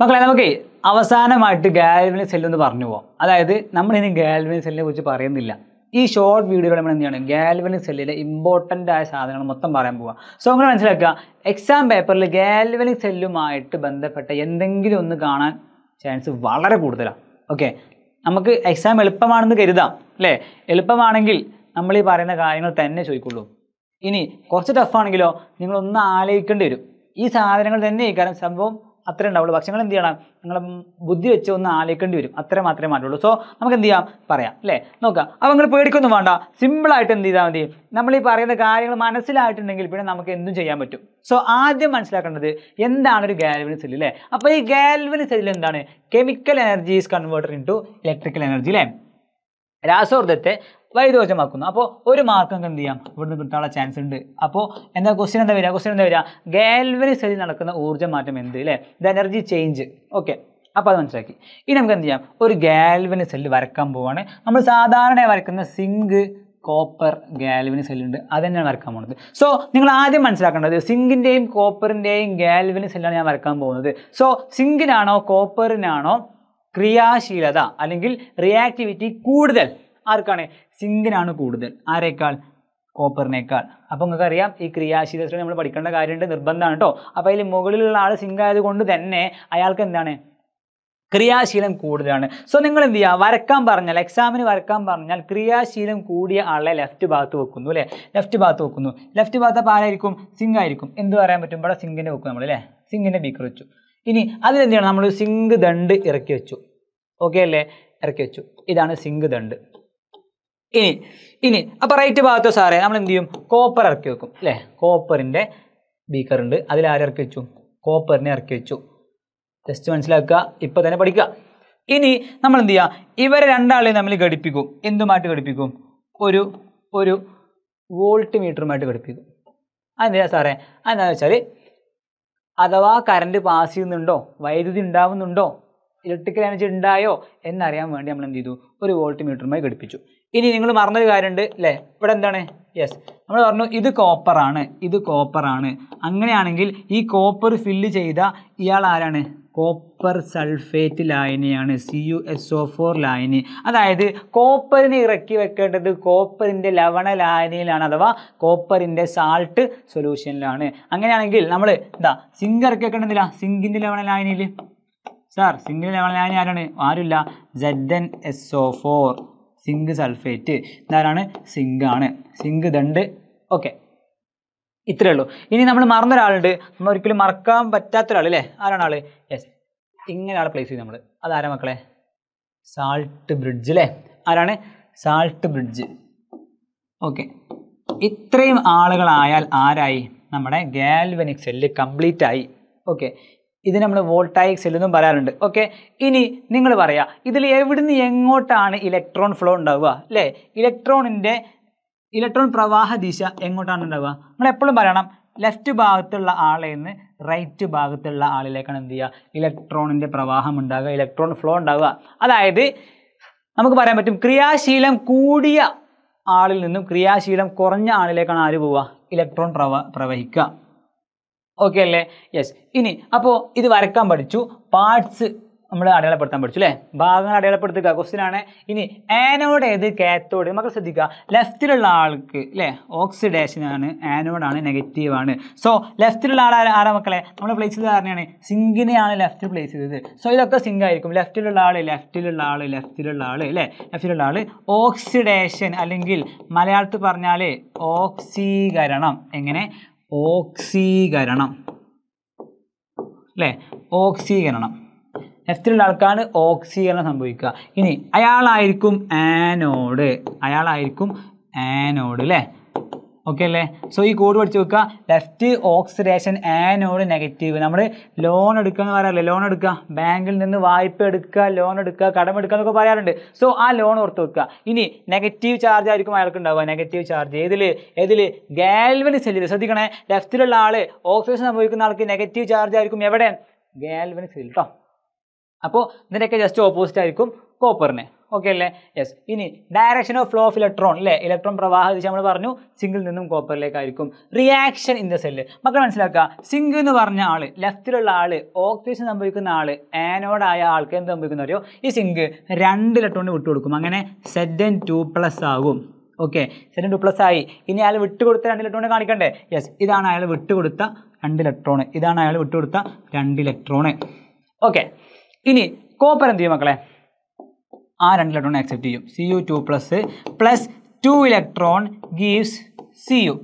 മക്കളെ നമുക്ക് അവസാനമായിട്ട് ഗാൽവനിക് സെല്ല് എന്ന് പറഞ്ഞു പോകാം അതായത് നമ്മളിനി ഇനി സെല്ലിനെ കുറിച്ച് പറയുന്നില്ല ഈ ഷോർട്ട് വീഡിയോയിൽ നമ്മൾ എന്താണ് ചെയ്യണം സെല്ലിലെ ഇമ്പോർട്ടൻ്റ് ആയ സാധനങ്ങൾ മൊത്തം പറയാൻ പോവുക സോ അങ്ങനെ മനസ്സിലാക്കുക എക്സാം പേപ്പറിൽ ഗാൽവിനി സെല്ലുമായിട്ട് ബന്ധപ്പെട്ട എന്തെങ്കിലും ഒന്ന് കാണാൻ ചാൻസ് വളരെ കൂടുതലാണ് ഓക്കെ നമുക്ക് എക്സാം എളുപ്പമാണെന്ന് കരുതാം അല്ലേ എളുപ്പമാണെങ്കിൽ നമ്മൾ ഈ പറയുന്ന കാര്യങ്ങൾ തന്നെ ചോദിക്കുള്ളൂ ഇനി കുറച്ച് ടഫാണെങ്കിലോ നിങ്ങളൊന്ന് ആലോചിക്കേണ്ടി വരും ഈ സാധനങ്ങൾ തന്നെ ഈ കാരണം സംഭവം അത്രേ ഉണ്ടാവുള്ളൂ പക്ഷേ നിങ്ങൾ എന്ത് ചെയ്യണം നിങ്ങൾ ബുദ്ധി വെച്ച് ഒന്ന് ആലോചിക്കേണ്ടി വരും അത്ര മാത്രമേ മാറ്റുള്ളൂ സോ നമുക്ക് എന്ത് ചെയ്യാം പറയാം അല്ലേ നോക്കുക അപ്പോൾ നിങ്ങൾ പേടിക്കൊന്നും വേണ്ട സിമ്പിളായിട്ട് എന്ത് ചെയ്താൽ മതി നമ്മൾ ഈ പറയുന്ന കാര്യങ്ങൾ മനസ്സിലായിട്ടുണ്ടെങ്കിൽ പിന്നെ നമുക്ക് എന്തും ചെയ്യാൻ പറ്റും സോ ആദ്യം മനസ്സിലാക്കേണ്ടത് എന്താണ് ഒരു ഗാൽവനി സെല്ല് അല്ലേ അപ്പോൾ ഈ ഗാൽവനി സെല്ലിൽ എന്താണ് chemical energy is converter into electrical energy അല്ലേ രാസോർജ്ജത്തെ വൈദോജമാക്കുന്നു അപ്പോൾ ഒരു മാർക്ക് എന്ത് ചെയ്യാം ഇവിടുന്ന് കിട്ടാനുള്ള ചാൻസ് ഉണ്ട് അപ്പോൾ എന്താ ക്വസ്റ്റ്യൻ എന്താ വരിക ക്വസ്റ്റ്യൻ എന്താ വരിക ഗാൽവനി സെല്ലിൽ നടക്കുന്ന ഊർജ്ജ മാറ്റം എന്ത് അല്ലേ ഇത് എനർജി ചേഞ്ച് ഓക്കെ അപ്പോൾ അത് മനസ്സിലാക്കി ഇനി നമുക്ക് എന്ത് ചെയ്യാം ഒരു ഗാൽവനി സെല്ല് വരക്കാൻ പോവാണ് നമ്മൾ സാധാരണ വരക്കുന്ന സിങ്ക് കോപ്പർ ഗാൽവനി സെല്ലുണ്ട് അത് തന്നെയാണ് വരക്കാൻ പോകുന്നത് സോ നിങ്ങൾ ആദ്യം മനസ്സിലാക്കേണ്ടത് സിങ്കിൻ്റെയും കോപ്പറിൻ്റെയും ഗാൽവനി സെല്ലാണ് ഞാൻ വരക്കാൻ പോകുന്നത് സോ സിങ്കിനാണോ കോപ്പറിനാണോ ക്രിയാശീലത അല്ലെങ്കിൽ റിയാക്ടിവിറ്റി കൂടുതൽ ആർക്കാണ് സിങ്കിനാണ് കൂടുതൽ ആരേക്കാൾ കോപ്പറിനേക്കാൾ അപ്പോൾ നിങ്ങൾക്കറിയാം ഈ ക്രിയാശീലത്തിൽ നമ്മൾ പഠിക്കേണ്ട കാര്യമുണ്ട് നിർബന്ധമാണ് കേട്ടോ അപ്പോൾ അതിൽ മുകളിലുള്ള ആൾ സിങ്ക് ആയതുകൊണ്ട് തന്നെ അയാൾക്ക് എന്താണ് ക്രിയാശീലം കൂടുതലാണ് സോ നിങ്ങൾ എന്ത് ചെയ്യുക വരക്കാൻ പറഞ്ഞാൽ എക്സാമിന് വരക്കാൻ പറഞ്ഞാൽ ക്രിയാശീലം കൂടിയ ആളെ ലെഫ്റ്റ് ഭാഗത്ത് വെക്കുന്നു അല്ലേ ലെഫ്റ്റ് ഭാഗത്ത് വെക്കുന്നു ലെഫ്റ്റ് ഭാഗത്ത് അപ്പോൾ ആരായിരിക്കും സിങ്ക് ആയിരിക്കും എന്ത് പറയാൻ പറ്റും ഇവിടെ സിങ്കിൻ്റെ വെക്കും നമ്മൾ അല്ലേ സിങ്കിൻ്റെ ബീക്കർ വെച്ചു ഇനി അതിലെന്ത് ചെയ്യണം നമ്മൾ സിങ്ക് ദണ്ട് ഇറക്കി വെച്ചു ഓക്കെ അല്ലേ ഇറക്കി വെച്ചു ഇതാണ് സിങ്ക് ദണ്ട് ഇനി ഇനി അപ്പോൾ റൈറ്റ് ഭാഗത്ത് സാറേ നമ്മൾ എന്ത് ചെയ്യും കോപ്പർ ഇറക്കി വെക്കും അല്ലേ കോപ്പറിൻ്റെ ബീക്കർ ഉണ്ട് അതിൽ ആരിറക്കി വെച്ചു കോപ്പറിനെ ഇറക്കി വെച്ചു ജസ്റ്റ് മനസ്സിലാക്കുക ഇപ്പം തന്നെ പഠിക്കുക ഇനി നമ്മൾ എന്ത് ചെയ്യുക ഇവരെ രണ്ടാളെയും നമ്മൾ ഘടിപ്പിക്കും എന്തുമായിട്ട് ഘടിപ്പിക്കും ഒരു ഒരു വോൾട്ട് മീറ്ററുമായിട്ട് ഘടിപ്പിക്കും അതെന്താ സാറേ അതെന്താണെന്ന് വെച്ചാൽ അഥവാ കറണ്ട് പാസ് ചെയ്യുന്നുണ്ടോ വൈദ്യുതി ഉണ്ടാവുന്നുണ്ടോ ഇലക്ട്രിക്കൽ എനർജി ഉണ്ടായോ എന്നറിയാൻ വേണ്ടി നമ്മൾ എന്ത് ചെയ്തു ഒരു വോൾട്ട് മീറ്ററുമായി ഘടിപ്പിച്ചു ഇനി നിങ്ങൾ മറന്നൊരു കാര്യമുണ്ട് അല്ലേ ഇവിടെ എന്താണ് യെസ് നമ്മൾ പറഞ്ഞു ഇത് കോപ്പറാണ് ഇത് കോപ്പറാണ് അങ്ങനെയാണെങ്കിൽ ഈ കോപ്പർ ഫില്ല് ചെയ്ത ഇയാൾ ആരാണ് കോപ്പർ സൾഫേറ്റ് ലായനിയാണ് C U S O four ലായനി അതായത് കോപ്പറിന് ഇറക്കി വെക്കേണ്ടത് കോപ്പറിൻ്റെ ലവണ ലായനിയിലാണ് അഥവാ കോപ്പറിൻ്റെ സാൾട്ട് സൊല്യൂഷനിലാണ് അങ്ങനെയാണെങ്കിൽ നമ്മൾ എന്താ സിങ്ക് ഇറക്കി വെക്കേണ്ടതില്ല സിങ്കിൻ്റെ ലവണ ലായനിയിൽ സാർ സിങ്കിൻ്റെ ലവണ ലായനി ആരാണ് ആരുമില്ല Z N S O four zinc sulphate ഇതാരാണ് സിങ്കാണ് സിങ്ക് ദണ്ട് ഓക്കെ ഇത്രയേ ഉള്ളൂ ഇനി നമ്മൾ മറന്ന ഒരാളുണ്ട് നമ്മൾ ഒരിക്കലും മറക്കാൻ പറ്റാത്ത ഒരാൾ അല്ലേ ആരാണ് ആള് യെസ് ഇങ്ങനെ ആളെ പ്ലേസ് ചെയ്ത് നമ്മൾ അതാരാ മക്കളെ സാൾട്ട് ബ്രിഡ്ജ് അല്ലേ ആരാണ് സാൾട്ട് ബ്രിഡ്ജ് ഓക്കെ ഇത്രയും ആളുകളായാൽ ആരായി നമ്മുടെ ഗാൽവനിക് സെല്ല് കംപ്ലീറ്റ് ആയി ഓക്കെ ഇത് നമ്മൾ വോൾട്ടായിക് സെല്ലെന്നും പറയാറുണ്ട് ഓക്കെ ഇനി നിങ്ങൾ പറയാം ഇതിൽ എവിടുന്ന് എങ്ങോട്ടാണ് ഇലക്ട്രോൺ ഫ്ലോ ഉണ്ടാവുക അല്ലേ ഇലക്ട്രോണിൻ്റെ ഇലക്ട്രോൺ പ്രവാഹ ദിശ എങ്ങോട്ടാണ് ഉണ്ടാവുക നമ്മൾ എപ്പോഴും പറയണം ലെഫ്റ്റ് ഭാഗത്തുള്ള ആളിൽ നിന്ന് റൈറ്റ് ഭാഗത്തുള്ള ആളിലേക്കാണ് എന്ത് ചെയ്യുക ഇലക്ട്രോണിൻ്റെ പ്രവാഹം ഉണ്ടാകുക ഇലക്ട്രോൺ ഫ്ലോ ഉണ്ടാവുക അതായത് നമുക്ക് പറയാൻ പറ്റും ക്രിയാശീലം കൂടിയ ആളിൽ നിന്നും ക്രിയാശീലം കുറഞ്ഞ ആളിലേക്കാണ് ആര് പോവുക ഇലക്ട്രോൺ പ്രവ പ്രവഹിക്കുക ഓക്കെ അല്ലേ യെസ് ഇനി അപ്പോൾ ഇത് വരക്കാൻ പഠിച്ചു പാർട്സ് നമ്മൾ അടയാളപ്പെടുത്താൻ പഠിച്ചു അല്ലേ ഭാഗങ്ങൾ അടയാളപ്പെടുത്തുക ക്വസ്റ്റ്യൻ ആണ് ഇനി ആനോഡ് ഏത് കാത്തോഡ് മക്കൾ ശ്രദ്ധിക്കുക ലെഫ്റ്റിലുള്ള ആൾക്ക് അല്ലേ ഓക്സിഡേഷൻ ആണ് ആനോഡാണ് നെഗറ്റീവ് ആണ് സോ ലെഫ്റ്റിലുള്ള ആൾ ആരാ മക്കളെ നമ്മൾ പ്ലേസ് ചെയ്തത് ആരനെയാണ് സിങ്കിനെയാണ് ലെഫ്റ്റ് പ്ലേസ് ചെയ്തത് സോ ഇതൊക്കെ സിങ്ക് ആയിരിക്കും ലെഫ്റ്റിലുള്ള ആൾ ലെഫ്റ്റിലുള്ള ആൾ ലെഫ്റ്റിലുള്ള ആൾ അല്ലേ ലെഫ്റ്റിലുള്ള ആൾ ഓക്സിഡേഷൻ അല്ലെങ്കിൽ മലയാളത്തിൽ പറഞ്ഞാൽ ഓക്സീകരണം എങ്ങനെ ഓക്സീകരണം അല്ലേ ഓക്സീകരണം നെക്സ്റ്റുള്ള ആൾക്കാണ് ഓക്സീകരണം സംഭവിക്കുക ഇനി അയാളായിരിക്കും ആനോഡ് അയാളായിരിക്കും ആനോഡ് അല്ലേ ഓക്കെ അല്ലേ സോ ഈ കോഡ് പഠിച്ചു വെക്കുക ലെഫ്റ്റ് ഓക്സിഡേഷൻ ആനോഡ് നെഗറ്റീവ് നമ്മൾ ലോൺ എടുക്കുക എന്ന് പറയാറില്ല ലോൺ എടുക്കുക ബാങ്കിൽ നിന്ന് വായ്പ എടുക്കുക ലോൺ എടുക്കുക കടം എടുക്കുക എന്നൊക്കെ പറയാറുണ്ട് സോ ആ ലോൺ ഓർത്ത് വെക്കുക ഇനി നെഗറ്റീവ് ചാർജ് ആയിരിക്കും അയാൾക്ക് ഉണ്ടാവുക നെഗറ്റീവ് ചാർജ് ഏതിൽ ഏതിൽ ഗാൽവനി സെല്ലിൽ ശ്രദ്ധിക്കണേ ലെഫ്റ്റിലുള്ള ആൾ ഓക്സിഡേഷൻ സംഭവിക്കുന്ന ആൾക്ക് നെഗറ്റീവ് ചാർജ് ആയിരിക്കും എവിടെ ഗാൽവനി സെല്ലിൽ കേട്ടോ അപ്പോൾ ഇതിൻ്റെയൊക്കെ ജസ്റ്റ് ഓപ്പോസിറ്റ് ആയിരിക്കും കോപ്പറിന് ഓക്കെ അല്ലേ യെസ് ഇനി direction of flow of electron അല്ലേ ഇലക്ട്രോൺ പ്രവാഹ ദിശ നമ്മൾ പറഞ്ഞു സിംഗിൾ നിന്നും കോപ്പറിലേക്കായിരിക്കും റിയാക്ഷൻ ഇൻ ദ സെല്ല് മക്കൾ മനസ്സിലാക്കുക സിംഗ് എന്ന് പറഞ്ഞ ആൾ ലെഫ്റ്റിലുള്ള ആൾ ഓക്സിജൻ സംഭവിക്കുന്ന ആൾ ആനോഡായ ആൾക്ക് എന്ത് സംഭവിക്കുന്ന അറിയോ ഈ സിങ്ക് രണ്ട് ഇലക്ട്രോണിന് വിട്ടുകൊടുക്കും അങ്ങനെ സെഡൻ ടു പ്ലസ് ആകും ഓക്കെ സെഡൻ ടു പ്ലസ് ആയി ഇനി അയാൾ വിട്ടുകൊടുത്ത രണ്ട് ഇലക്ട്രോൺ കാണിക്കണ്ടേ യെസ് ഇതാണ് അയാൾ വിട്ടുകൊടുത്ത രണ്ട് ഇലക്ട്രോൺ ഇതാണ് അയാൾ വിട്ടുകൊടുത്ത രണ്ട് ഇലക്ട്രോണ് ഓക്കെ ഇനി കോപ്പർ എന്ത് ചെയ്യും മക്കളെ ആ രണ്ട് ഇലക്ട്രോൺ അക്സെപ്റ്റ് ചെയ്യും C U two plus plus two electron gives C U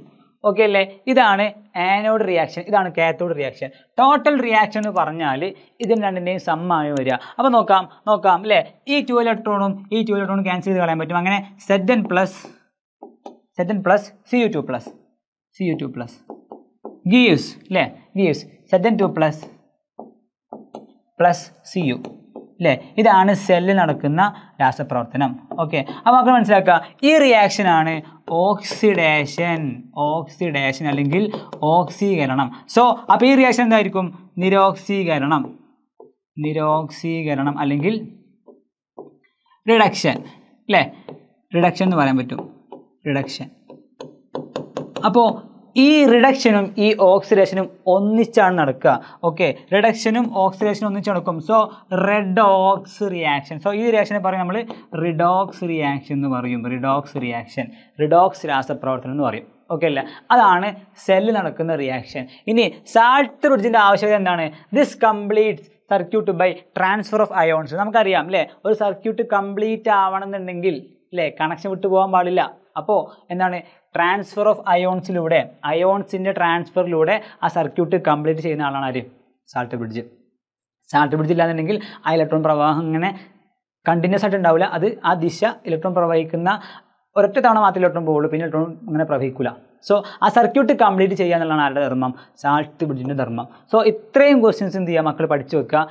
okay അല്ലേ ഇതാണ് ആനോഡ് റിയാക്ഷൻ ഇതാണ് കാത്തോഡ് റിയാക്ഷൻ ടോട്ടൽ റിയാക്ഷൻ എന്ന് പറഞ്ഞാൽ ഇതിന് രണ്ടിൻ്റെയും സമ്മായി വരിക അപ്പോൾ നോക്കാം നോക്കാം അല്ലേ ഈ ടു ഇലക്ട്രോണും ഈ ടു ഇലക്ട്രോണും ക്യാൻസൽ ചെയ്ത് കളയാൻ പറ്റും അങ്ങനെ Z N plus Z N plus C U two plus C U two plus gives അല്ലേ gives Z N two plus plus C U അല്ലേ ഇതാണ് സെല്ലിൽ നടക്കുന്ന രാസപ്രവർത്തനം ഓക്കെ അപ്പോൾ നമുക്ക് മനസ്സിലാക്കുക ഈ റിയാക്ഷനാണ് ഓക്സിഡേഷൻ ഓക്സിഡേഷൻ അല്ലെങ്കിൽ ഓക്സീകരണം സോ അപ്പോൾ ഈ റിയാക്ഷൻ എന്തായിരിക്കും നിരോക്സീകരണം നിരോക്സീകരണം അല്ലെങ്കിൽ റിഡക്ഷൻ അല്ലേ റിഡക്ഷൻ എന്ന് പറയാൻ പറ്റും റിഡക്ഷൻ അപ്പോൾ ഈ റിഡക്ഷനും ഈ ഓക്സിഡേഷനും ഒന്നിച്ചാണ് നടക്കുക ഓക്കെ റിഡക്ഷനും ഓക്സിഡേഷനും ഒന്നിച്ച് നടക്കും സോ റെഡോക്സ് റിയാക്ഷൻ സോ ഈ റിയാക്ഷനെ പറയും നമ്മൾ റിഡോക്സ് റിയാക്ഷൻ എന്ന് പറയും റിഡോക്സ് റിയാക്ഷൻ റിഡോക്സ് രാസപ്രവർത്തനം എന്ന് പറയും ഓക്കെ അല്ല അതാണ് സെല്ലിൽ നടക്കുന്ന റിയാക്ഷൻ ഇനി സാൾട്ട് ബ്രിഡ്ജിൻ്റെ ആവശ്യകത എന്താണ് this completes circuit by transfer of ions നമുക്കറിയാം അല്ലേ ഒരു സർക്യൂട്ട് കംപ്ലീറ്റ് ആവണമെന്നുണ്ടെങ്കിൽ അല്ലേ കണക്ഷൻ വിട്ടു പോകാൻ പാടില്ല അപ്പോൾ എന്താണ് ട്രാൻസ്ഫർ ഓഫ് അയോൺസിലൂടെ അയോൺസിൻ്റെ ട്രാൻസ്ഫറിലൂടെ ആ സർക്യൂട്ട് കംപ്ലീറ്റ് ചെയ്യുന്ന ആളാണ് ആര് സാൾട്ട് ബ്രിഡ്ജ് സാൾട്ട് ബ്രിഡ്ജ് ഇല്ലാന്നുണ്ടെങ്കിൽ ആ ഇലക്ട്രോൺ പ്രവാഹം ഇങ്ങനെ കണ്ടിന്യൂസ് ആയിട്ട് ഉണ്ടാവില്ല അത് ആ ദിശ ഇലക്ട്രോൺ പ്രവഹിക്കുന്ന ഒരൊറ്റ തവണ മാത്രമേ ഇലക്ട്രോൺ പോവുള്ളൂ പിന്നെ ഇലക്ട്രോൺ അങ്ങനെ പ്രവഹിക്കില്ല സോ ആ സർക്യൂട്ട് കംപ്ലീറ്റ് ചെയ്യുക എന്നുള്ളതാണ് ആരുടെ ധർമ്മം സാൾട്ട് ബ്രിഡ്ജിൻ്റെ ധർമ്മം സോ ഇത്രയും ക്വസ്റ്റ്യൻസ് എന്ത് ചെയ്യുക മക്കൾ പഠിച്ചു വെക്കുക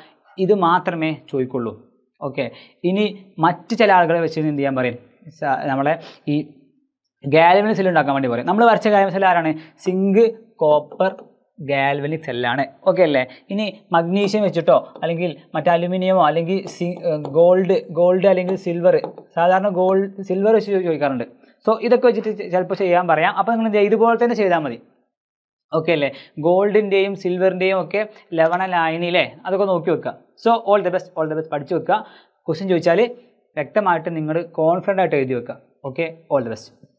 ഇത് മാത്രമേ ചോദിക്കുള്ളൂ ഓക്കെ ഇനി മറ്റ് ചില ആളുകളെ വെച്ച് എന്ത് ചെയ്യാൻ പറയും നമ്മളെ ഈ ഗാൽവനിക് സെല്ല് ഉണ്ടാക്കാൻ വേണ്ടി പറയും നമ്മൾ വരച്ച ഗാൽവനിക് സെല്ല് ആരാണ് സിങ്ക് കോപ്പർ ഗാൽവനിക് സെല്ലാണ് ഓക്കെ അല്ലേ ഇനി മഗ്നീഷ്യം വെച്ചിട്ടോ അല്ലെങ്കിൽ മറ്റേ അലുമിനിയമോ അല്ലെങ്കിൽ സി ഗോൾഡ് ഗോൾഡ് അല്ലെങ്കിൽ സിൽവർ സാധാരണ ഗോൾഡ് സിൽവർ വെച്ച് ചോദിക്കാറുണ്ട് സോ ഇതൊക്കെ വെച്ചിട്ട് ചിലപ്പോൾ ചെയ്യാൻ പറയാം അപ്പോൾ നിങ്ങൾ ഇതുപോലെ തന്നെ ചെയ്താൽ മതി ഓക്കെ അല്ലേ ഗോൾഡിൻ്റെയും സിൽവറിൻ്റെയും ഒക്കെ ലവണ അല്ലേ അതൊക്കെ നോക്കി വെക്കുക so all the best all the best പഠിച്ചു വെക്കുക ക്വസ്റ്റ്യൻ ചോദിച്ചാൽ വ്യക്തമായിട്ട് നിങ്ങൾ കോൺഫിഡൻ്റ് ആയിട്ട് എഴുതി വെക്കുക ഓക്കെ ഓൾ ദ ബെസ്റ്റ്